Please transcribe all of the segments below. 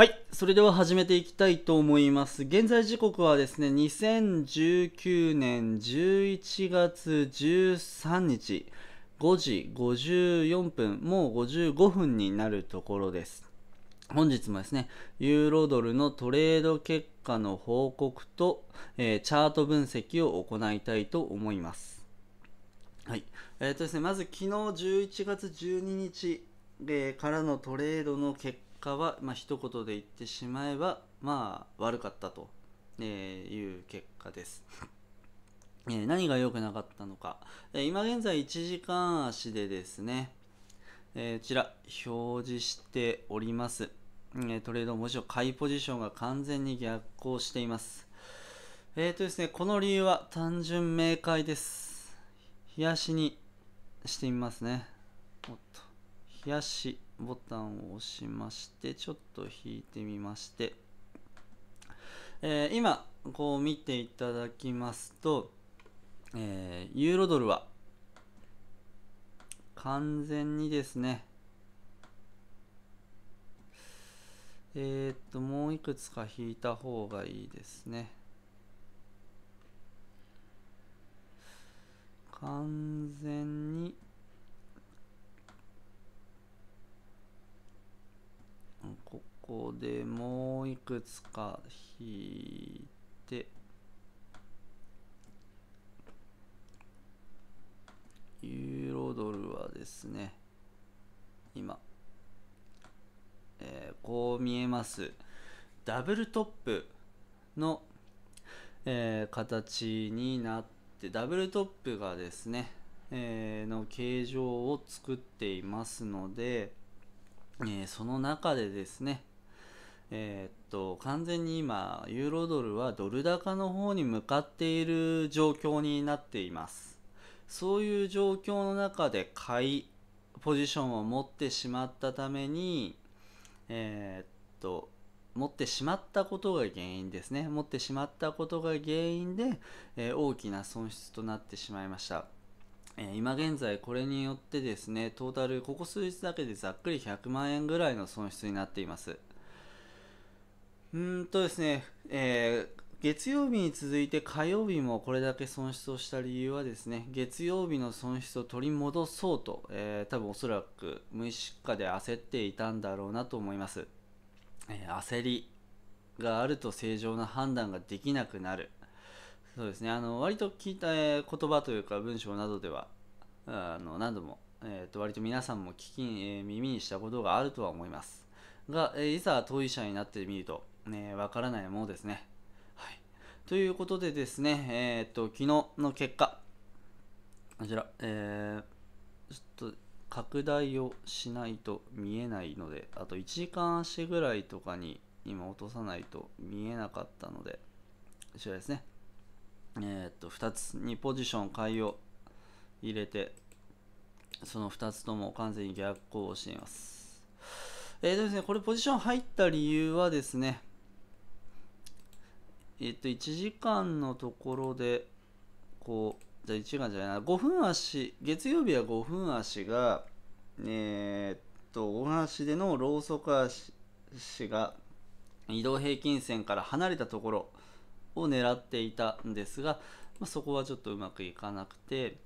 はい、それでは始めていきたいと思います。現在時刻はですね、2019年11月13日5時54分、もう55分になるところです。本日もですね、ユーロドルのトレード結果の報告と、えー、チャート分析を行いたいと思います。はい。えーとですね、まず昨日11月12日、えー、からのトレードの結果果は、まあ一言で言ってしまえば、まあ悪かったと、えいう結果です。え何が良くなかったのか、え今現在1時間足でですね、えこちら表示しております、えトレード文字を買いポジションが完全に逆行しています。えーとですね、この理由は単純明快です。冷やしにしてみますね。おっと、冷やし。ボタンを押しましてちょっと引いてみまして、えー、今こう見ていただきますと、えー、ユーロドルは完全にですねえー、っともういくつか引いた方がいいですね完全にこでもういくつか引いてユーロドルはですね今、えこう見えますダブルトップの、え形になってダブルトップがですね、えの形状を作っていますので、えー、その中でですね、えー、っと完全に今ユーロドルはドル高の方に向かっている状況になっていますそういう状況の中で買いポジションを持ってしまったためにえー、っと持ってしまったことが原因ですね持ってしまったことが原因で、えー、大きな損失となってしまいましたえ今現在これによってですねトータルここ数日だけでざっくり100万円ぐらいの損失になっていますうんとですね、えー、月曜日に続いて火曜日もこれだけ損失をした理由はですね月曜日の損失を取り戻そうと、えー、多分おそらく無意識下で焦っていたんだろうなと思います、えー、焦りがあると正常な判断ができなくなるそうですねあの割と聞いた、言葉というか文章などではあの何度も、えー、と割と皆さんも聞き、え耳にしたことがあるとは思いますが、えいざ当事者になってみるとね、わからないものですね。はい。ということでですね、えー、っと、昨日の結果、こちら、えー、ちょっと拡大をしないと見えないので、あと1時間足ぐらいとかに今落とさないと見えなかったので、こちらですね。えー、っと、2つにポジション買いを入れて、その2つとも完全に逆行しています。えーとですね、これポジション入った理由はですね、えっと、1時間のところで、こう、じゃあ1時間じゃないな、5分足、月曜日は5分足が、えー、っと、5分足でのローソク足が移動平均線から離れたところを狙っていたんですが、まあ、そこはちょっとうまくいかなくて、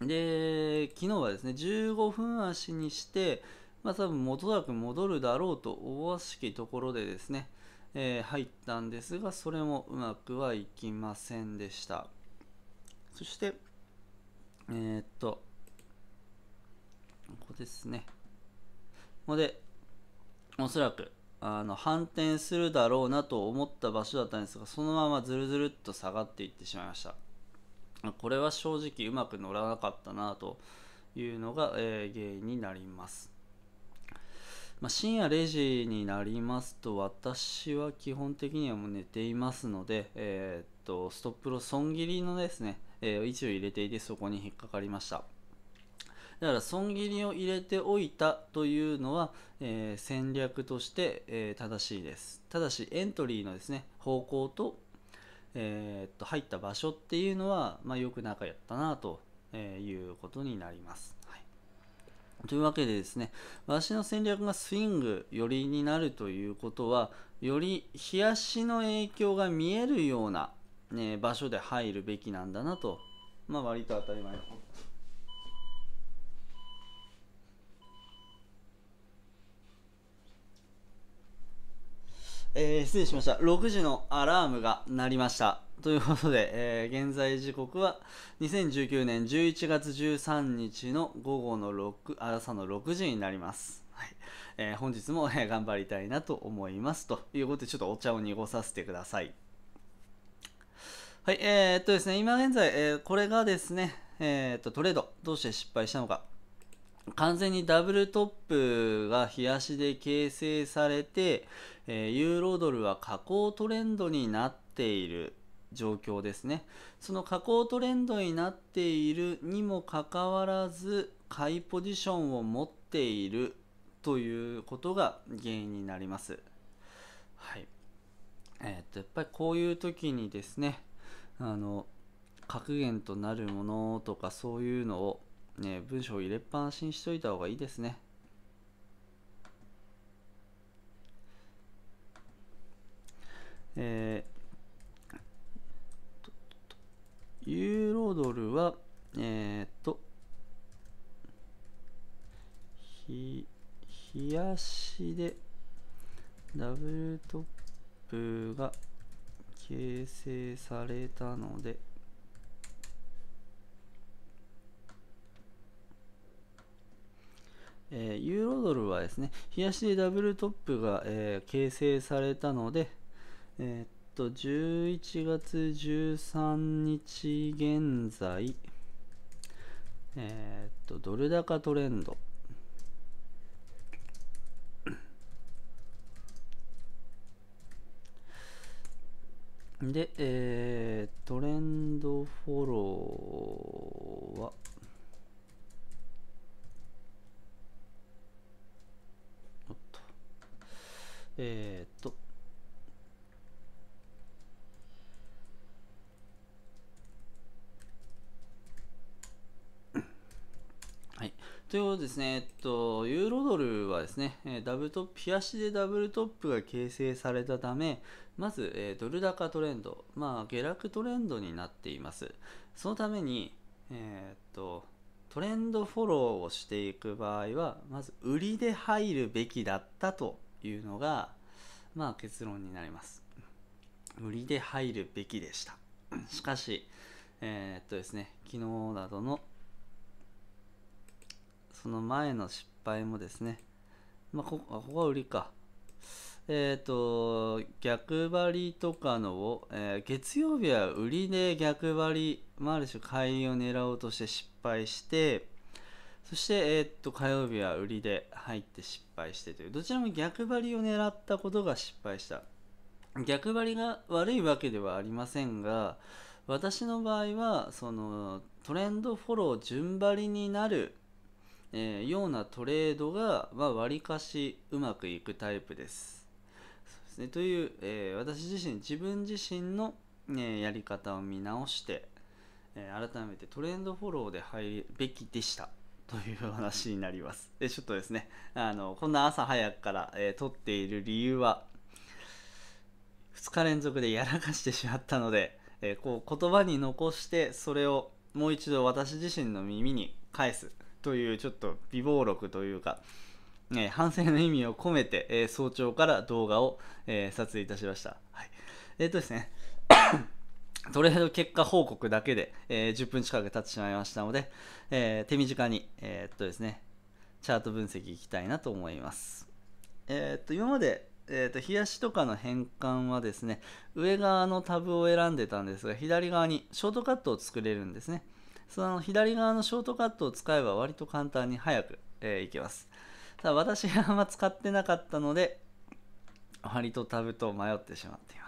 で、昨日はですね、15分足にして、まあ多分元高く戻るだろうと大わしきところでですね、えー、入ったんですがそれもうまくはいきませんでしたそしてえー、っとここですねここでおそらくあの反転するだろうなと思った場所だったんですがそのままずるずるっと下がっていってしまいましたこれは正直うまく乗らなかったなというのが、えー、原因になりますまあ、深夜0時になりますと私は基本的にはもう寝ていますので、えー、っとストップロ損切りのですね、えー、位置を入れていてそこに引っかかりましただから損切りを入れておいたというのは、えー、戦略として、え正しいですただしエントリーのですね方向と,、えっと入った場所っていうのは、まあ、よく仲やったなということになりますというわけでですね、私の戦略がスイング寄りになるということは、より冷やしの影響が見えるような、ね、場所で入るべきなんだなと、まあ割と当たり前のことえー、失礼しました。6時のアラームが鳴りました。ということで、えー、現在時刻は2019年11月13日の午後の6、朝の6時になります。はいえー、本日も、え頑張りたいなと思います。ということで、ちょっとお茶を濁させてください。はい、えー、っとですね、今現在、えこれがですね、えっと、トレード、どうして失敗したのか。完全にダブルトップが冷やしで形成されて、えー、ユーロドルは下降トレンドになっている状況ですね。その下降トレンドになっているにもかかわらず、買いポジションを持っているということが原因になります。はい。えー、っと、やっぱりこういう時にですね、あの、格言となるものとかそういうのをね、文章を入れっぱなしにしといた方がいいですね。えー、ユーロドルは、えー、っと、ひ、冷やしで、ダブルトップが形成されたので、えー、ユーロドルはですね、冷やしでダブルトップが、えー、形成されたので、えー、っと、11月13日現在、えっと、ドル高トレンド。で、えー、トレンドフォローは、えー、っと、はい。ということですね、えっと、ユーロドルはですね、ダブルトップ、日足でダブルトップが形成されたため、まず、えー、ドル高トレンド、まあ、下落トレンドになっています。そのために、えー、っと、トレンドフォローをしていく場合は、まず売りで入るべきだったというのが、まあ、結論になります。売りで入るべきでした。しかし、えー、っとですね、昨日などのその前の失敗もですね、まあ、こここは売りか。えっ、ー、と、逆張りとかのを、えー、月曜日は売りで逆張り、まあ、ある種買いを狙おうとして失敗して、そして、えー、っと火曜日は売りで入って失敗してというどちらも逆張りを狙ったことが失敗した逆張りが悪いわけではありませんが私の場合はそのトレンドフォロー順張りになる、えー、ようなトレードがわり、まあ、かしうまくいくタイプですそうですねという、えー、私自身自分自身の、ね、やり方を見直して、え改めてトレンドフォローで入るべきでしたという話になります。で、ちょっとですね、あの、こんな朝早くから、えー、撮っている理由は、2日連続でやらかしてしまったので、えー、こう言葉に残してそれをもう一度私自身の耳に返すというちょっと微暴録というか、えー、反省の意味を込めて、えー、早朝から動画を、え撮影いたしました。はい、えっ、とですねトレード結果報告だけで、えー、10分近く経ってしまいましたので、えー、手短に、えー、っとですね、チャート分析いきたいなと思います。えっと、今まで、えっと、冷やしとかの変換はですね、上側のタブを選んでたんですが、左側にショートカットを作れるんですね。その左側のショートカットを使えば割と簡単に早く、えいけます。ただ私があんま使ってなかったので、割とタブと迷ってしまっています。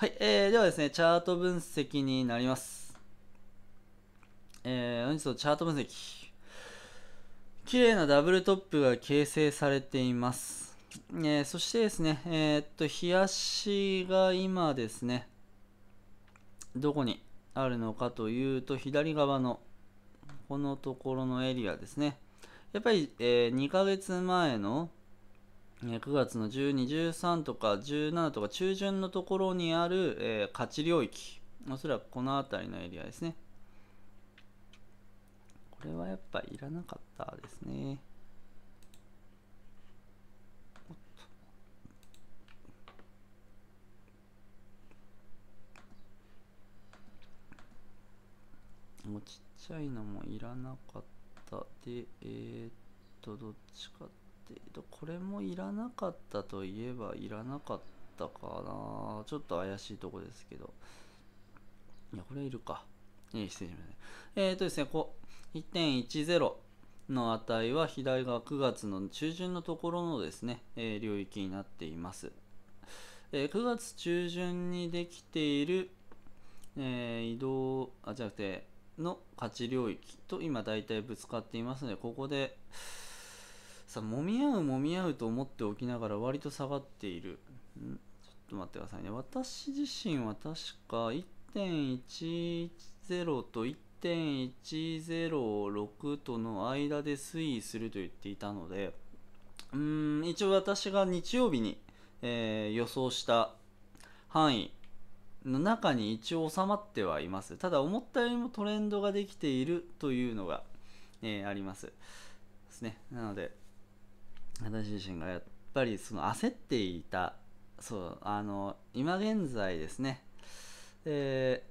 はい、えー、ではですね、チャート分析になります。えー、本日のチャート分析。綺麗なダブルトップが形成されています。えー、そしてですね、えー、っと、冷やしが今ですね、どこにあるのかというと、左側の、このところのエリアですね。やっぱり、えー、2ヶ月前の9月の12、13とか17とか中旬のところにある、えー、価値領域、おそらくこの辺りのエリアですね。これはやっぱいらなかったですね。もうちっちゃいのもいらなかったでえー、っとどっちかってこれもいらなかったといえばいらなかったかなちょっと怪しいとこですけどいやこれいるかえー、失礼しましたえっ、ー、とですねこ1.10の値は左側9月の中旬のところのですね、えー、領域になっています、えー、9月中旬にできている、えー、移動あじゃなくての価値領域と今大体ぶつかっていますのでここでさあ揉み合う揉み合うと思っておきながら割と下がっているんちょっと待ってくださいね私自身は確か1.10と1.106との間で推移すると言っていたのでうん一応私が日曜日に、えー、予想した範囲の中に一応収まってはいますただ思ったよりもトレンドができているというのが、えー、ありますですねなので私自身がやっぱりその焦っていたそうあの今現在ですね、え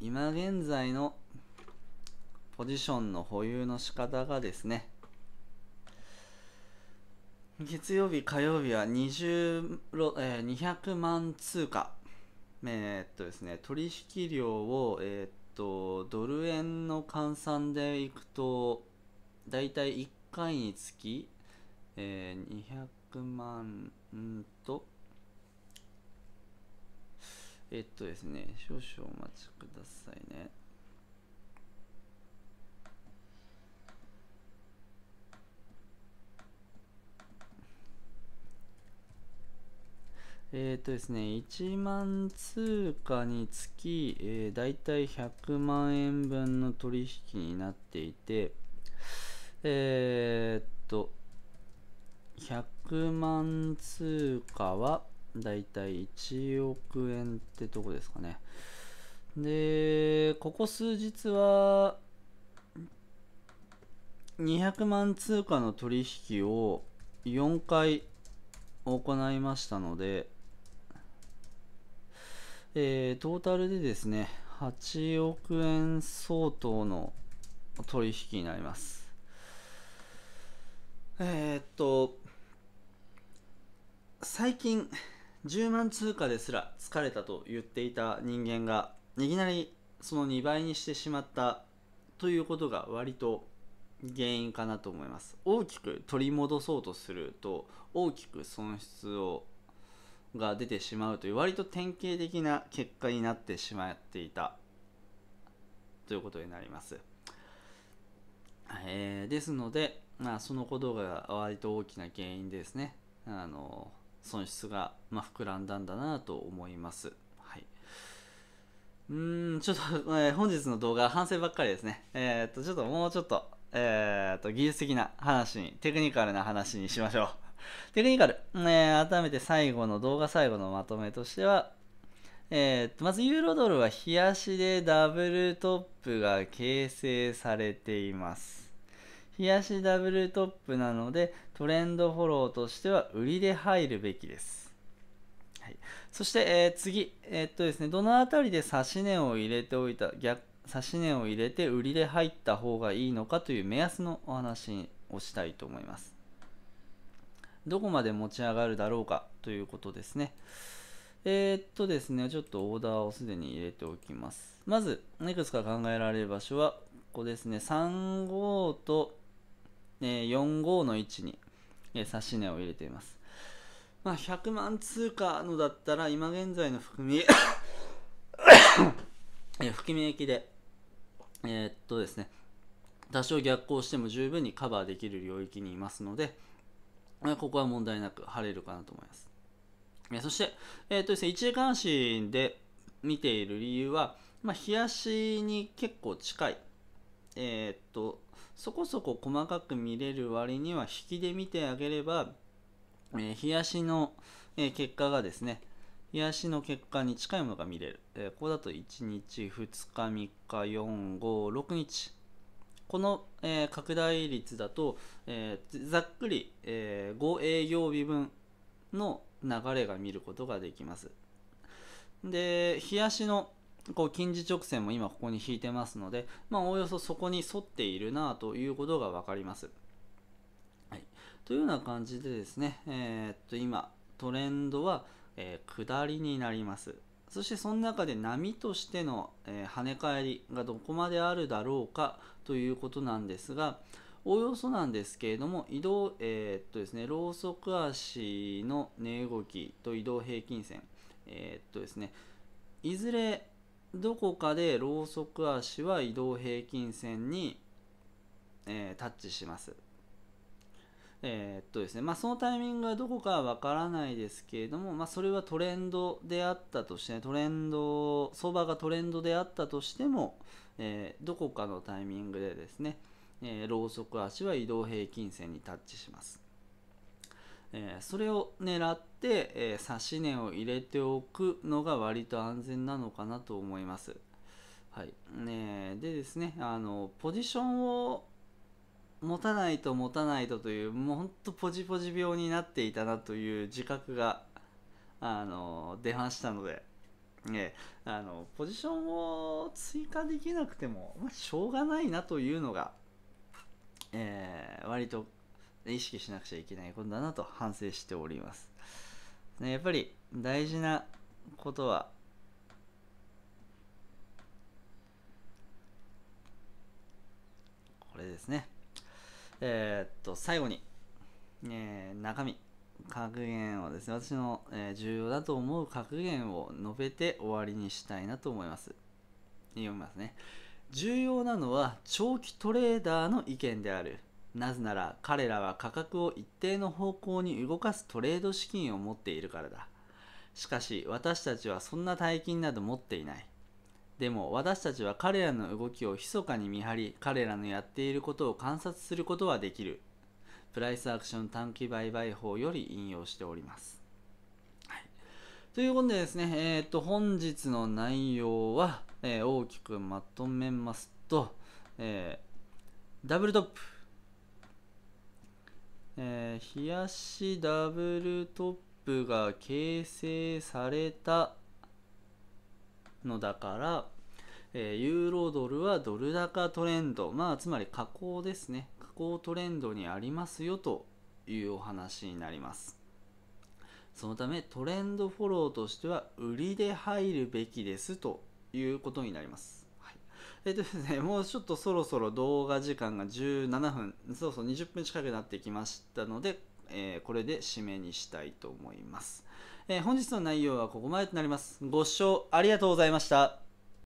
ー、今現在のポジションの保有の仕方がですね月曜日、火曜日は20え0万通貨、えー、っとですね、取引量を、えー、っとドル円の換算でいくと大体1回につき、えー、200万んと、えっとですね、少々お待ちくださいね。えっ、とですね、1万通貨につき、えー、大体100万円分の取引になっていて、えー、っと、100万通貨は、だいたい1億円ってとこですかね。で、ここ数日は、200万通貨の取引を4回行いましたので、えー、トータルでですね、8億円相当の取引になります。えー、っと、最近、10万通貨ですら疲れたと言っていた人間が、いきなりその2倍にしてしまったということが割と原因かなと思います。大きく取り戻そうとすると、大きく損失をが出てしまうという割と典型的な結果になってしまっていたということになります。えー、ですので、まあ、そのことが割と大きな原因ですねあの損失が、まあ、膨らんだんだなと思います。はい、うーんちょっと、えー、本日の動画は反省ばっかりですね。えー、っとちょっともうちょっと,、えー、っと技術的な話にテクニカルな話にしましょう。テクニカル、え改めて最後の動画最後のまとめとしては、えー、まずユーロドルは冷やしでダブルトップが形成されています。冷やしダブルトップなのでトレンドフォローとしては売りで入るべきです。はい、そして、えー、次、えー、っとですね、どの辺りで指値を入れておいた、逆指値を入れて売りで入った方がいいのかという目安のお話をしたいと思います。どこまで持ち上がるだろうかということですね。えー、っとですね、ちょっとオーダーをすでに入れておきます。まず、いくつか考えられる場所は、ここですね、35とえー、45の位置に、えー、指値を入れています。まあ、100万通貨のだったら、今現在の含み えー、含み益で、えー、っとですね、多少逆行しても十分にカバーできる領域にいますので、ここは問題なく晴れるかなと思います。えそして、えーとですね、一時監視で見ている理由は、まあ、冷やしに結構近い、えーとそこそこ細かく見れる割には引きで見てあげれば、えー、冷やしの、えー、結果がですね、冷やしの結果に近いものが見れる。えー、ここだと1日、2日、3日、4、5、6日。この、えー、拡大率だと、えー、ざっくり、えー、5営業日分の流れが見ることができます。で、冷やしの、こう近似直線も今ここに引いてますので、まあ、おおよそそこに沿っているなということが分かります。はい、というような感じでですね、えー、っと今トレンドは、えー、下りになります。そしてその中で波としての、えー、跳ね返りがどこまであるだろうかということなんですが、おおよそなんですけれども、移動、えー、っとですね、ローソク足の値動きと移動平均線、えー、っとですね、いずれどこかでローソク足は移動平均線に、えー、タッチします。えー、っとですね、まあ、そのタイミングはどこかはわからないですけれども、まあ、それはトレンドであったとして、トレンド、相場がトレンドであったとしても、えー、どこかのタイミングでですね、えー、ローソク足は移動平均線にタッチします。えそれを狙って、え指し根を入れておくのが割と安全なのかなと思います。はいね、でですねあのポジションを持たないと持たないとというもうほんとポジポジ病になっていたなという自覚があの出ましたので、ね、あのポジションを追加できなくても、まあ、しょうがないなというのが、えー、割と意識しなくちゃいけないことだなと反省しております。ね、やっぱり大事なことは、これですね。えー、っと、最後に、えー、中身、格言をですね、私の、え重要だと思う格言を述べて終わりにしたいなと思います。読みますね。重要なのは長期トレーダーの意見である。なぜなら彼らは価格を一定の方向に動かすトレード資金を持っているからだ。しかし私たちはそんな大金など持っていない。でも私たちは彼らの動きを密かに見張り彼らのやっていることを観察することはできる。プライスアクション短期売買法より引用しております。ということでですね、えー、と本日の内容は、えー、大きくまとめますと、えー、ダブルトップえー、冷やしダブルトップが形成されたのだから、えー、ユーロドルはドル高トレンド、まあ、つまり下降ですね、下降トレンドにありますよというお話になります。そのためトレンドフォローとしては売りで入るべきですということになります。えっとですね、もうちょっとそろそろ動画時間が17分、そうそう20分近くなってきましたので、えー、これで締めにしたいと思います、えー、本日の内容はここまでとなります。ご視聴ありがとうございました。